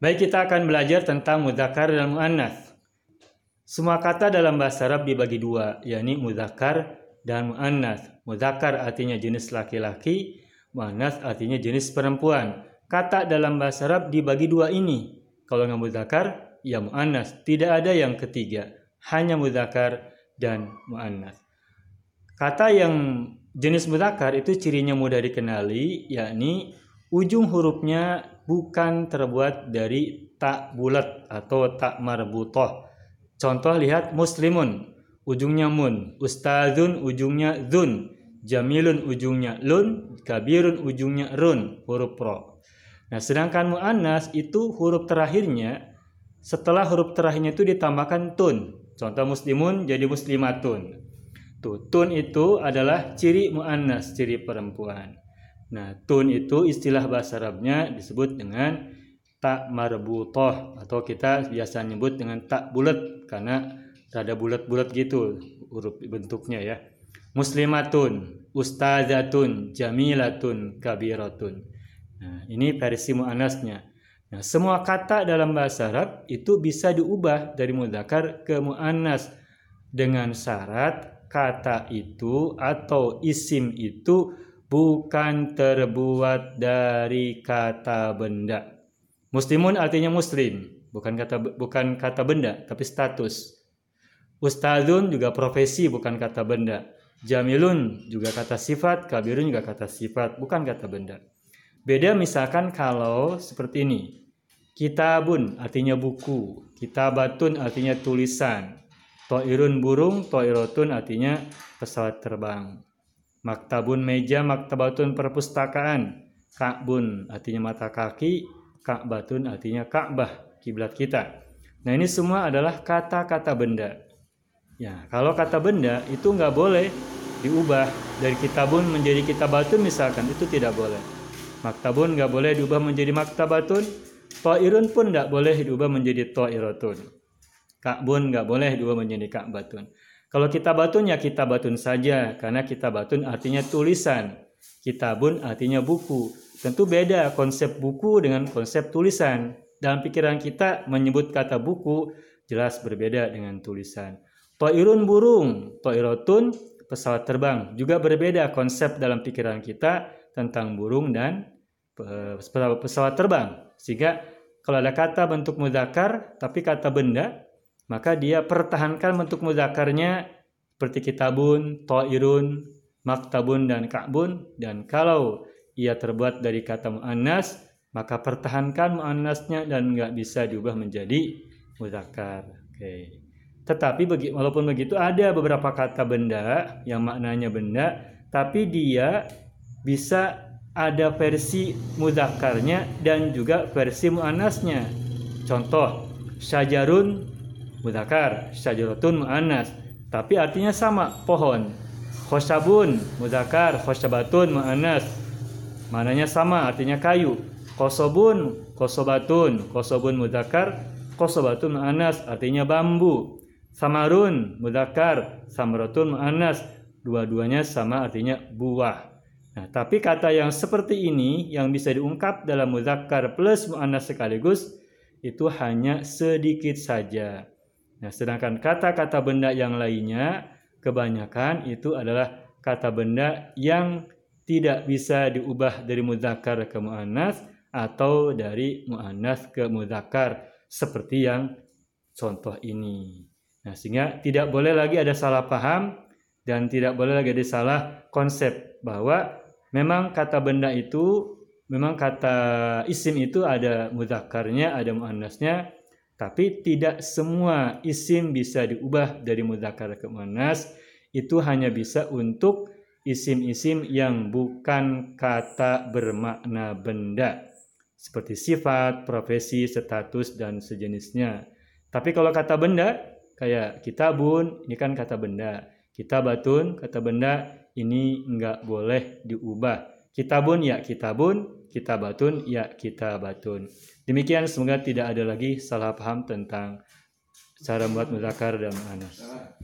Baik, kita akan belajar tentang mudakar dan muannas. Semua kata dalam bahasa Arab dibagi dua, yakni mudakar dan muannas. Mudakar artinya jenis laki-laki, muannas artinya jenis perempuan. Kata dalam bahasa Arab dibagi dua ini. Kalau nggak mudakar ya muannas. Tidak ada yang ketiga, hanya mudakar dan muannas. Kata yang jenis mudakar itu cirinya mudah dikenali, yakni Ujung hurufnya bukan terbuat dari tak bulat atau tak marbutoh. Contoh lihat muslimun, ujungnya mun, ustazun ujungnya zun, jamilun ujungnya lun, kabirun ujungnya run, huruf pro. Nah, sedangkan muannas itu huruf terakhirnya setelah huruf terakhirnya itu ditambahkan tun. Contoh muslimun jadi muslimatun. Tuh, tun itu adalah ciri muannas, ciri perempuan. Nah, tun itu istilah bahasa Arabnya disebut dengan tak marbutoh atau kita biasa nyebut dengan tak bulat karena rada bulat-bulat gitu huruf bentuknya ya. Muslimatun, ustazatun, jamilatun, kabiratun. Nah, ini versi mu'anasnya. Nah, semua kata dalam bahasa Arab itu bisa diubah dari mudzakkar ke mu'anas dengan syarat kata itu atau isim itu bukan terbuat dari kata benda. Muslimun artinya muslim, bukan kata bukan kata benda, tapi status. Ustadzun juga profesi bukan kata benda. Jamilun juga kata sifat, kabirun juga kata sifat, bukan kata benda. Beda misalkan kalau seperti ini. Kitabun artinya buku, kitabatun artinya tulisan, toirun burung, toirotun artinya pesawat terbang. Maktabun meja, maktabatun perpustakaan. Ka'bun artinya mata kaki, Ka'batun artinya Ka'bah, kiblat kita. Nah ini semua adalah kata-kata benda. Ya, kalau kata benda itu nggak boleh diubah dari kitabun menjadi kitabatun misalkan itu tidak boleh. Maktabun nggak boleh diubah menjadi maktabatun. Toirun pun nggak boleh diubah menjadi toirotun. Ka'bun nggak boleh diubah menjadi Ka'batun. Kalau kita batun ya kita batun saja karena kita batun artinya tulisan. Kitabun artinya buku. Tentu beda konsep buku dengan konsep tulisan. Dalam pikiran kita menyebut kata buku jelas berbeda dengan tulisan. Toirun burung, toirotun pesawat terbang juga berbeda konsep dalam pikiran kita tentang burung dan pesawat terbang. Sehingga kalau ada kata bentuk mudakar tapi kata benda maka dia pertahankan bentuk muzakarnya seperti kitabun, ta'irun, maktabun, dan ka'bun. Dan kalau ia terbuat dari kata mu'annas, maka pertahankan mu'annasnya dan nggak bisa diubah menjadi muzakar. Oke. Tetapi walaupun begitu ada beberapa kata benda yang maknanya benda, tapi dia bisa ada versi muzakarnya dan juga versi mu'annasnya. Contoh, syajarun mudakar syajaratun mu'anas tapi artinya sama pohon khosabun mudakar khosabatun mu'anas mananya sama artinya kayu kosobun kosobatun kosobun mudakar kosobatun mu'anas artinya bambu samarun mudakar samrotun mu'anas dua-duanya sama artinya buah Nah, tapi kata yang seperti ini yang bisa diungkap dalam muzakkar plus muannas sekaligus itu hanya sedikit saja. Nah, sedangkan kata-kata benda yang lainnya kebanyakan itu adalah kata benda yang tidak bisa diubah dari muzakkar ke muannas atau dari muannas ke muzakkar seperti yang contoh ini. Nah, sehingga tidak boleh lagi ada salah paham dan tidak boleh lagi ada salah konsep bahwa memang kata benda itu memang kata isim itu ada muzakarnya, ada muannasnya, tapi tidak semua isim bisa diubah dari mudzakkar ke muannas, itu hanya bisa untuk isim-isim yang bukan kata bermakna benda seperti sifat, profesi, status dan sejenisnya. Tapi kalau kata benda kayak kita kitabun ini kan kata benda, Kita kitabatun kata benda ini nggak boleh diubah. Kita Kitabun ya kita kitabun, kita batun ya kita batun demikian semoga tidak ada lagi salah paham tentang cara membuat muzakar dan anas.